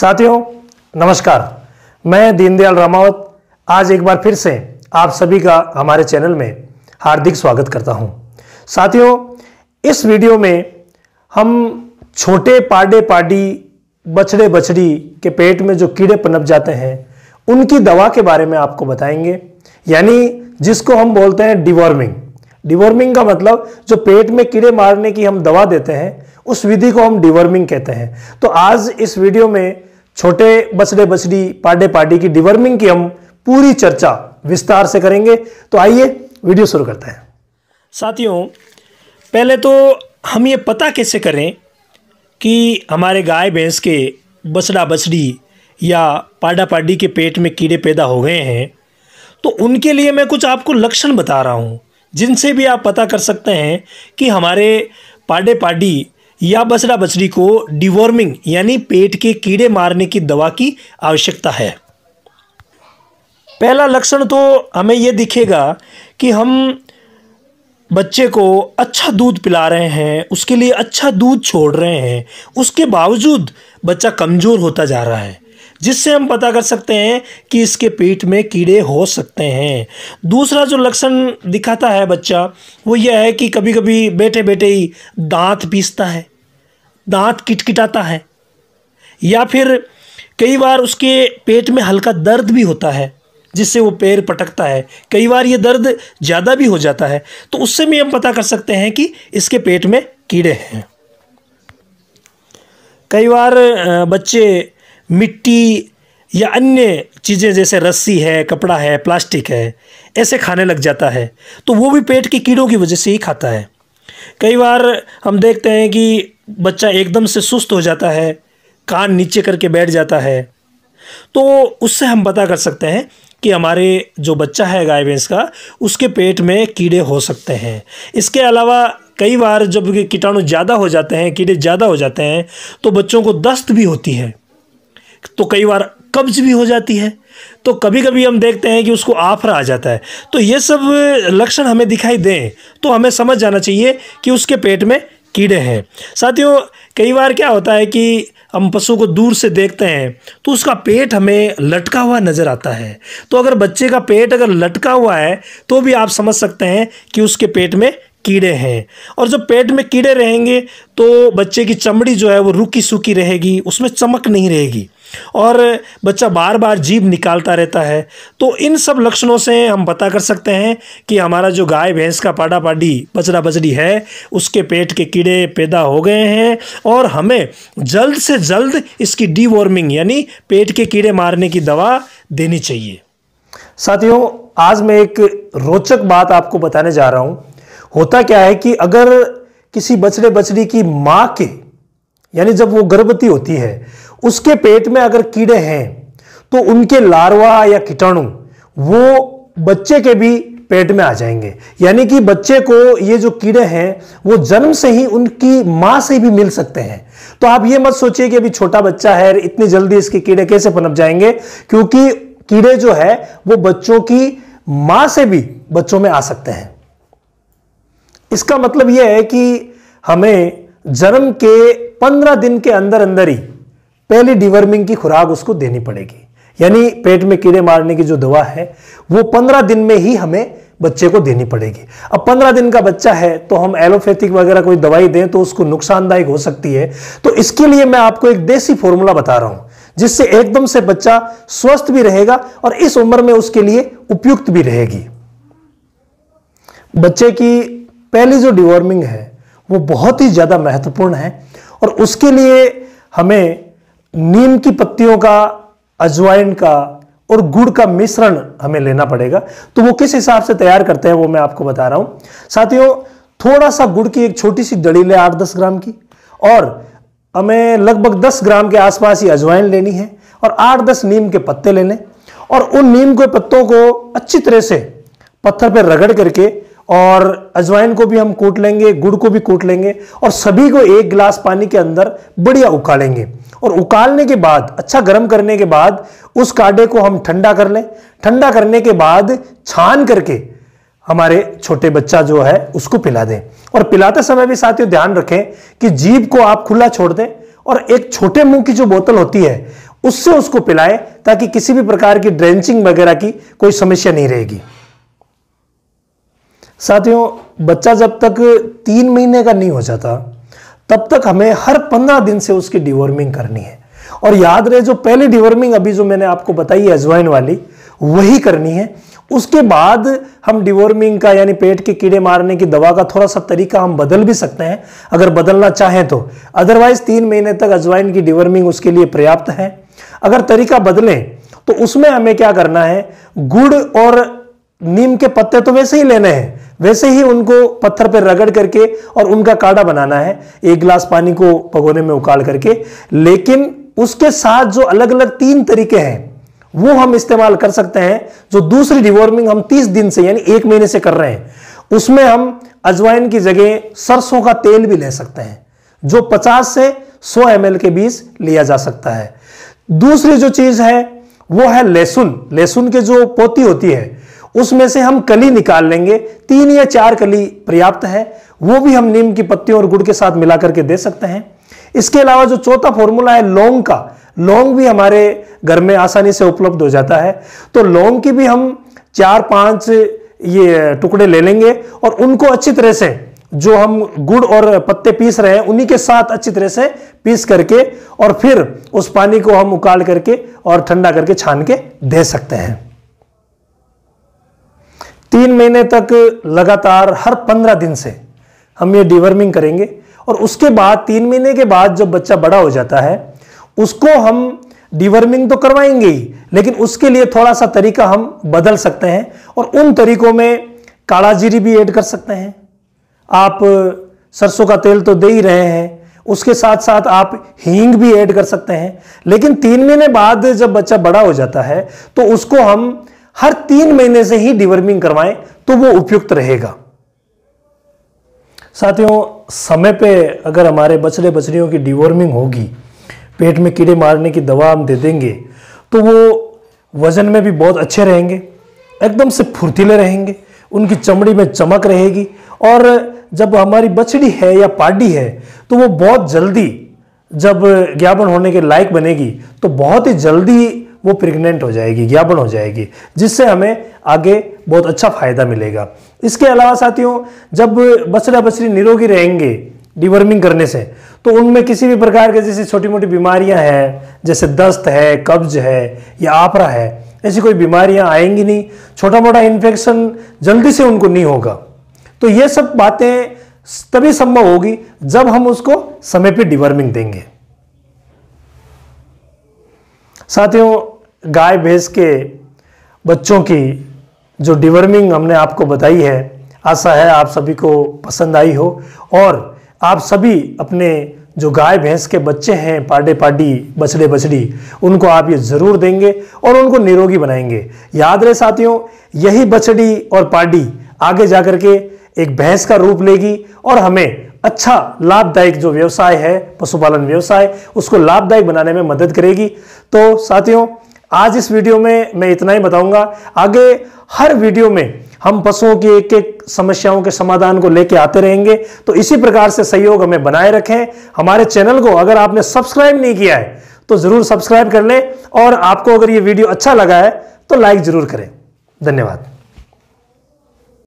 साथियों नमस्कार मैं दीनदयाल रामावत आज एक बार फिर से आप सभी का हमारे चैनल में हार्दिक स्वागत करता हूं साथियों इस वीडियो में हम छोटे पाडे पाडी बछड़े बछड़ी के पेट में जो कीड़े पनप जाते हैं उनकी दवा के बारे में आपको बताएंगे यानी जिसको हम बोलते हैं डिवॉर्मिंग डिवॉर्मिंग का मतलब जो पेट में कीड़े मारने की हम दवा देते हैं उस विधि को हम डिवर्मिंग कहते हैं तो आज इस वीडियो में छोटे बछड़े बछड़ी पाडे पाडी की डिवर्मिंग की हम पूरी चर्चा विस्तार से करेंगे तो आइए वीडियो शुरू करते हैं साथियों पहले तो हम ये पता कैसे करें कि हमारे गाय भैंस के बछड़ा बछड़ी या पाडा पाडी के पेट में कीड़े पैदा हो गए हैं तो उनके लिए मैं कुछ आपको लक्षण बता रहा हूँ जिनसे भी आप पता कर सकते हैं कि हमारे पाडे पाडी या बसरा बछड़ी को डिवॉर्मिंग यानी पेट के कीड़े मारने की दवा की आवश्यकता है पहला लक्षण तो हमें यह दिखेगा कि हम बच्चे को अच्छा दूध पिला रहे हैं उसके लिए अच्छा दूध छोड़ रहे हैं उसके बावजूद बच्चा कमज़ोर होता जा रहा है जिससे हम पता कर सकते हैं कि इसके पेट में कीड़े हो सकते हैं दूसरा जो लक्षण दिखाता है बच्चा वो यह है कि कभी कभी बैठे बैठे ही दांत पीसता है दांत किटकिटाता है या फिर कई बार उसके पेट में हल्का दर्द भी होता है जिससे वो पैर पटकता है कई बार ये दर्द ज़्यादा भी हो जाता है तो उससे भी हम पता कर सकते हैं कि इसके पेट में कीड़े हैं कई बार बच्चे मिट्टी या अन्य चीज़ें जैसे रस्सी है कपड़ा है प्लास्टिक है ऐसे खाने लग जाता है तो वो भी पेट के कीड़ों की वजह से ही खाता है कई बार हम देखते हैं कि बच्चा एकदम से सुस्त हो जाता है कान नीचे करके बैठ जाता है तो उससे हम पता कर सकते हैं कि हमारे जो बच्चा है गाय भैंस का उसके पेट में कीड़े हो सकते हैं इसके अलावा कई बार जब कीटाणु ज़्यादा हो जाते हैं कीड़े ज़्यादा हो जाते हैं तो बच्चों को दस्त भी होती है तो कई बार कब्ज भी हो जाती है तो कभी कभी हम देखते हैं कि उसको आफरा आ जाता है तो ये सब लक्षण हमें दिखाई दें तो हमें समझ जाना चाहिए कि उसके पेट में कीड़े हैं साथियों कई बार क्या होता है कि हम पशु को दूर से देखते हैं तो उसका पेट हमें लटका हुआ नज़र आता है तो अगर बच्चे का पेट अगर लटका हुआ है तो भी आप समझ सकते हैं कि उसके पेट में कीड़े हैं और जब पेट में कीड़े रहेंगे तो बच्चे की चमड़ी जो है वो रूखी सूखी रहेगी उसमें चमक नहीं रहेगी और बच्चा बार बार जीभ निकालता रहता है तो इन सब लक्षणों से हम पता कर सकते हैं कि हमारा जो गाय भैंस का पाडा पाडी बचड़ा बचड़ी है उसके पेट के कीड़े पैदा हो गए हैं और हमें जल्द से जल्द इसकी डीवॉर्मिंग यानी पेट के कीड़े मारने की दवा देनी चाहिए साथियों आज मैं एक रोचक बात आपको बताने जा रहा हूं होता क्या है कि अगर किसी बछड़े बछड़ी की माँ के यानी जब वो गर्भवती होती है उसके पेट में अगर कीड़े हैं तो उनके लार्वा या कीटाणु वो बच्चे के भी पेट में आ जाएंगे यानी कि बच्चे को ये जो कीड़े हैं वो जन्म से ही उनकी माँ से भी मिल सकते हैं तो आप ये मत सोचिए कि अभी छोटा बच्चा है इतनी जल्दी इसके कीड़े कैसे पनप जाएंगे क्योंकि कीड़े जो है वो बच्चों की मां से भी बच्चों में आ सकते हैं इसका मतलब यह है कि हमें जन्म के पंद्रह दिन के अंदर अंदर ही पहले डिवर्मिंग की खुराक उसको देनी पड़ेगी यानी पेट में कीड़े मारने की जो दवा है वो पंद्रह दिन में ही हमें बच्चे को देनी पड़ेगी अब पंद्रह दिन का बच्चा है तो हम एलोपैथिक वगैरह कोई दवाई दें तो उसको नुकसानदायक हो सकती है तो इसके लिए मैं आपको एक देसी फॉर्मूला बता रहा हूं जिससे एकदम से बच्चा स्वस्थ भी रहेगा और इस उम्र में उसके लिए उपयुक्त भी रहेगी बच्चे की पहली जो डिवॉर्मिंग है वो बहुत ही ज़्यादा महत्वपूर्ण है और उसके लिए हमें नीम की पत्तियों का अजवाइन का और गुड़ का मिश्रण हमें लेना पड़ेगा तो वो किस हिसाब से तैयार करते हैं वो मैं आपको बता रहा हूं साथियों थोड़ा सा गुड़ की एक छोटी सी डड़ी ले आठ दस ग्राम की और हमें लगभग दस ग्राम के आसपास ही अजवाइन लेनी है और आठ दस नीम के पत्ते लेने और उन नीम के पत्तों को अच्छी तरह से पत्थर पर रगड़ करके और अजवाइन को भी हम कूट लेंगे गुड़ को भी कूट लेंगे और सभी को एक गिलास पानी के अंदर बढ़िया उकालेंगे और उकालने के बाद अच्छा गर्म करने के बाद उस काढ़े को हम ठंडा कर लें ठंडा करने के बाद छान करके हमारे छोटे बच्चा जो है उसको पिला दें और पिलाते समय भी साथियों ध्यान रखें कि जीभ को आप खुला छोड़ दें और एक छोटे मुंह की जो बोतल होती है उससे उसको पिलाएं ताकि किसी भी प्रकार की ड्रेंचिंग वगैरह की कोई समस्या नहीं रहेगी साथियों बच्चा जब तक तीन महीने का नहीं हो जाता तब तक हमें हर पंद्रह दिन से उसकी डिवर्मिंग करनी है और याद रहे जो पहले डिवर्मिंग अभी जो मैंने आपको बताई है अजवाइन वाली वही करनी है उसके बाद हम डिवॉर्मिंग का यानी पेट के कीड़े मारने की दवा का थोड़ा सा तरीका हम बदल भी सकते हैं अगर बदलना चाहें तो अदरवाइज तीन महीने तक अजवाइन की डिवॉर्मिंग उसके लिए पर्याप्त है अगर तरीका बदलें तो उसमें हमें क्या करना है गुड़ और नीम के पत्ते तो वैसे ही लेने हैं वैसे ही उनको पत्थर पर रगड़ करके और उनका काढ़ा बनाना है एक गिलास पानी को पगोने में उकाल करके लेकिन उसके साथ जो अलग अलग तीन तरीके हैं वो हम इस्तेमाल कर सकते हैं जो दूसरी डिवॉर्मिंग हम 30 दिन से यानी एक महीने से कर रहे हैं उसमें हम अजवाइन की जगह सरसों का तेल भी ले सकते हैं जो 50 से 100 एम के बीच लिया जा सकता है दूसरी जो चीज है वो है लहसुन लहसुन के जो पोती होती है उसमें से हम कली निकाल लेंगे तीन या चार कली पर्याप्त है वो भी हम नीम की पत्तियों और गुड़ के साथ मिला करके दे सकते हैं इसके अलावा जो चौथा फॉर्मूला है लौंग का लौंग भी हमारे घर में आसानी से उपलब्ध हो जाता है तो लौंग की भी हम चार पांच ये टुकड़े ले लेंगे और उनको अच्छी तरह से जो हम गुड़ और पत्ते पीस रहे हैं उन्हीं के साथ अच्छी तरह से पीस करके और फिर उस पानी को हम उकाल करके और ठंडा करके छान के दे सकते हैं तीन महीने तक लगातार हर पंद्रह दिन से हम ये डिवर्मिंग करेंगे और उसके बाद तीन महीने के बाद जब बच्चा बड़ा हो जाता है उसको हम डिवर्मिंग तो करवाएंगे ही लेकिन उसके लिए थोड़ा सा तरीका हम बदल सकते हैं और उन तरीकों में काला जीरी भी ऐड कर सकते हैं आप सरसों का तेल तो दे ही रहे हैं उसके साथ साथ आप हींग भी ऐड कर सकते हैं लेकिन तीन महीने बाद जब बच्चा बड़ा हो जाता है तो उसको हम हर तीन महीने से ही डिवर्मिंग करवाएं तो वो उपयुक्त रहेगा साथियों समय पे अगर हमारे बछड़े बछड़ियों की डिवॉर्मिंग होगी पेट में कीड़े मारने की दवा हम दे देंगे तो वो वजन में भी बहुत अच्छे रहेंगे एकदम से फुर्तीले रहेंगे उनकी चमड़ी में चमक रहेगी और जब हमारी बछड़ी है या पाडी है तो वो बहुत जल्दी जब ज्ञापन होने के लायक बनेगी तो बहुत ही जल्दी वो प्रेग्नेंट हो जाएगी ज्ञापन हो जाएगी जिससे हमें आगे बहुत अच्छा फ़ायदा मिलेगा इसके अलावा साथियों जब बछड़ा बछड़ी निरोगी रहेंगे डिवर्मिंग करने से तो उनमें किसी भी प्रकार के जैसे छोटी मोटी बीमारियां हैं जैसे दस्त है कब्ज है या आपरा है ऐसी कोई बीमारियां आएंगी नहीं छोटा मोटा इन्फेक्शन जल्दी से उनको नहीं होगा तो ये सब बातें तभी संभव होगी जब हम उसको समय पे डिवर्मिंग देंगे साथियों गाय भैंस के बच्चों की जो डिवर्मिंग हमने आपको बताई है आशा है आप सभी को पसंद आई हो और आप सभी अपने जो गाय भैंस के बच्चे हैं पाडे पाडी बछड़े बछड़ी उनको आप ये ज़रूर देंगे और उनको निरोगी बनाएंगे याद रहे साथियों यही बछड़ी और पाडी आगे जा कर के एक भैंस का रूप लेगी और हमें अच्छा लाभदायक जो व्यवसाय है पशुपालन व्यवसाय उसको लाभदायक बनाने में मदद करेगी तो साथियों आज इस वीडियो में मैं इतना ही बताऊंगा आगे हर वीडियो में हम पशुओं की एक एक समस्याओं के समाधान को लेकर आते रहेंगे तो इसी प्रकार से सहयोग हमें बनाए रखें हमारे चैनल को अगर आपने सब्सक्राइब नहीं किया है तो ज़रूर सब्सक्राइब कर लें और आपको अगर ये वीडियो अच्छा लगा है तो लाइक ज़रूर करें धन्यवाद